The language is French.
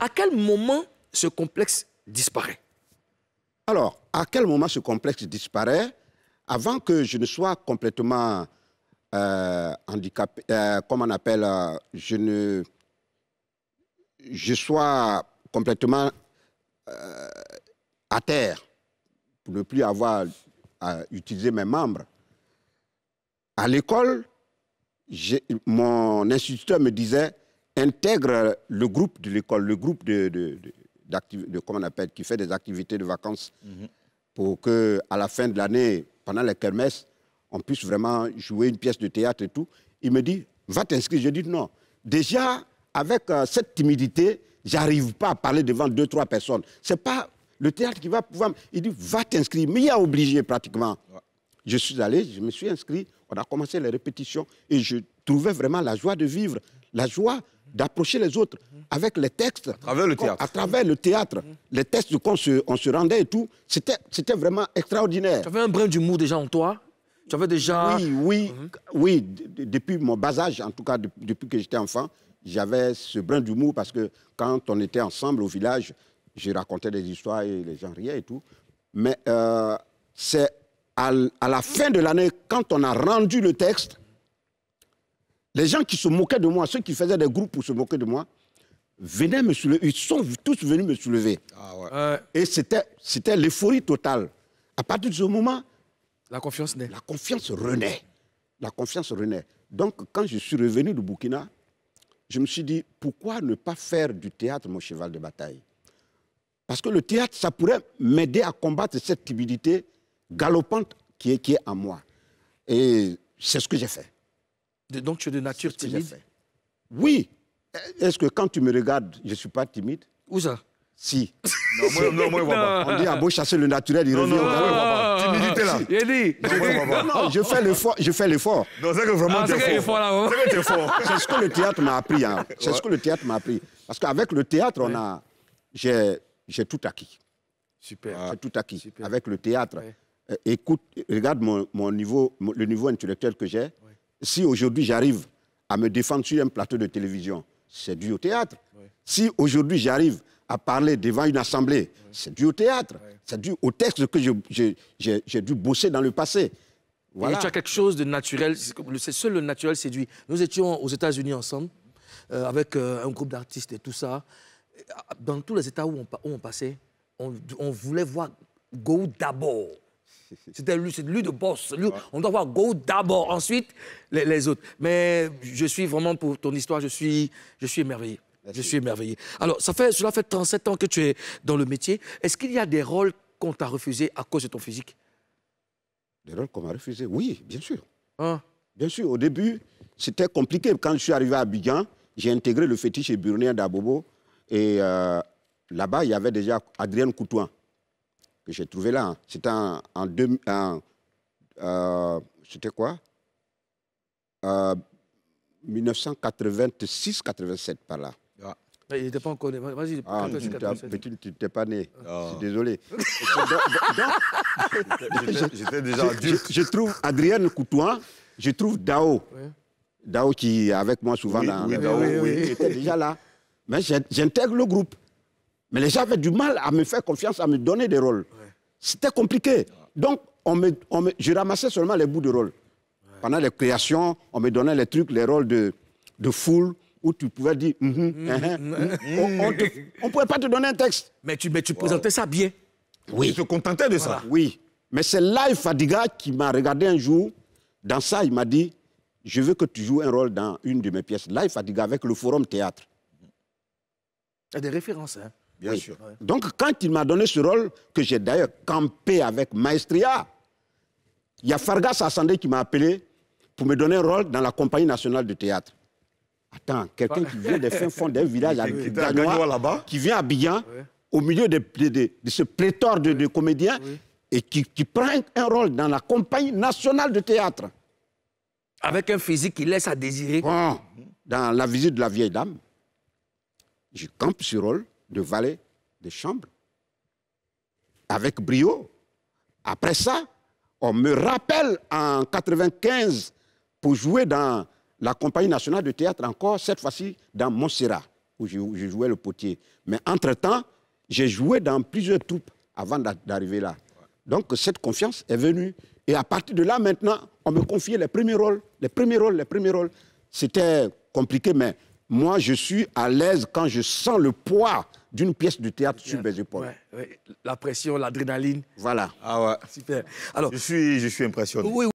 à quel moment ce complexe disparaît Alors, à quel moment ce complexe disparaît Avant que je ne sois complètement euh, handicapé, euh, comment on appelle, euh, je ne... Je sois complètement à terre pour ne plus avoir à utiliser mes membres. À l'école, mon instituteur me disait, intègre le groupe de l'école, le groupe de, comment on appelle, qui fait des activités de vacances, mhm. pour qu'à la fin de l'année, pendant les kermesses, on puisse vraiment jouer une pièce de théâtre et tout. Il me dit, va t'inscrire. Je dis non. Déjà, avec euh, cette timidité, j'arrive pas à parler devant deux, trois personnes. C'est pas le théâtre qui va pouvoir... Il dit, va t'inscrire. Mais il a obligé pratiquement. Je suis allé, je me suis inscrit, on a commencé les répétitions et je trouvais vraiment la joie de vivre, la joie d'approcher les autres avec les textes. À travers le théâtre. À travers le théâtre. Les textes qu'on se, on se rendait et tout. C'était vraiment extraordinaire. Tu avais un brin d'humour déjà en toi Tu avais déjà... Oui, oui, mhm. oui. Depuis mon bas âge, en tout cas depuis que j'étais enfant, j'avais ce brin d'humour parce que quand on était ensemble au village, je racontais des histoires et les gens riaient et tout. Mais euh, c'est à la fin de l'année, quand on a rendu le texte, les gens qui se moquaient de moi, ceux qui faisaient des groupes pour se moquer de moi, venaient me soulever. Ils sont tous venus me soulever. Ah Et c'était l'euphorie totale. À partir de ce moment... La confiance naît. La confiance renaît. La confiance renaît. Donc, quand je suis revenu du Burkina, je me suis dit, pourquoi ne pas faire du théâtre mon cheval de bataille Parce que le théâtre, ça pourrait m'aider à combattre cette timidité galopante qui est, qui est en moi. Et c'est ce que j'ai fait. Donc tu es de nature timide Oui. Est-ce que quand tu me regardes, je ne suis pas timide Où ça Si. Non, moi, non, moi, non. Pas. On dit, à ah, beau chasser le naturel, il revient non, au ah, galop. Ah, timidité là. Il dit. Non, je fais l'effort. Je fais l'effort. Non, c'est que vraiment, ah, es, fort. là. C'est que fort. C'est ce que le théâtre m'a appris. Hein. C'est ce que le théâtre m'a appris. Parce qu'avec le théâtre, on a... J'ai tout acquis. Super. J'ai tout acquis. Super. Avec le théâtre. Euh, écoute, regarde mon, mon niveau, le niveau intellectuel que j'ai. Si aujourd'hui j'arrive à me défendre sur un plateau de télévision, c'est dû au théâtre. Si aujourd'hui j'arrive à parler devant une assemblée, c'est dû au théâtre, c'est dû au texte que j'ai dû bosser dans le passé. Voilà. Et tu quelque chose de naturel, c'est seul le naturel séduit. Nous étions aux États-Unis ensemble, euh, avec euh, un groupe d'artistes et tout ça. Ah, dans tous les États où on, passait, on, on voulait voir Go d'abord. C'était lui, c'est lui de boss. On doit voir Go d'abord, ensuite les, autres. Mais je suis vraiment, pour ton histoire, je suis, je suis émerveillé. Je suis émerveillé. Alors, ça fait, cela fait 37 ans que tu es dans le métier. Est-ce qu'il y a des rôles qu'on t'a refusés à cause de ton physique Des rôles qu'on m'a refusés Oui, bien sûr. Hein? Bien sûr, au début, c'était compliqué. Quand je suis arrivé à Bigan, j'ai intégré le fétiche burunien d'Abobo. Et euh, là-bas, il y avait déjà Adrien Coutouin j'ai trouvé là. Hein. C'était en, euh, c'était quoi 1986-87 euh, par là. Ah. Il n'était pas encore né. Vas-y, ah, tu n'étais pas né. Ah. Je suis désolé. J'étais déjà Je, trouve Adrienne Coutouin, je trouve Dao. Dao qui est avec moi souvent oui, dans oui, Dao, était déjà là. Mais j'intègre le groupe. Mais les gens avaient du mal à me faire confiance, à me donner des rôles. C'était compliqué. Donc, je ramassais seulement les bouts de rôle. Pendant les créations, on me donnait les trucs, les rôles de, de foule, où tu pouvais dire mm-hmm, mm-hmm. Hein, hein. On ne pouvait pas te donner un texte. Mais tu, présentais ça bien. Oui. Tu te contentais de ça. Oui. Mais c'est Life Fadiga qui m'a regardé un jour. Dans ça, il m'a dit Je veux que tu joues un rôle dans une de mes pièces. Life Fadiga avec le Forum Théâtre. Il y a des références, hein Bien sûr. Donc, quand il m'a donné ce rôle, que j'ai d'ailleurs campé avec Maestria, il y a Fargas Assandé qui m'a appelé pour me donner un rôle dans la compagnie nationale de théâtre. Attends, quelqu'un qui vient des fins fonds d'un village qui, à Gagnois, qui vient à Bigan, au milieu de, ce pléthore de, comédiens, et qui, prend un rôle dans la compagnie nationale de théâtre. Avec un physique qui laisse à désirer. dans la visite de la vieille dame, je campe ce rôle de valet de chambre avec brio. Après ça, on me rappelle en 1995, pour jouer dans la compagnie nationale de théâtre encore, cette fois-ci dans Montserrat, où je, je jouais le potier. Mais entre-temps, j'ai joué dans plusieurs troupes avant d'arriver là. Donc cette confiance est venue. Et à partir de là, maintenant, on me confiait les premiers rôles, les premiers rôles, les premiers rôles. C'était compliqué, mais moi, je suis à l'aise quand je sens le poids d'une pièce de théâtre sur mes épaules. La pression, l'adrénaline. Voilà. Ah ouais. Super. Alors, je suis, je suis impressionné.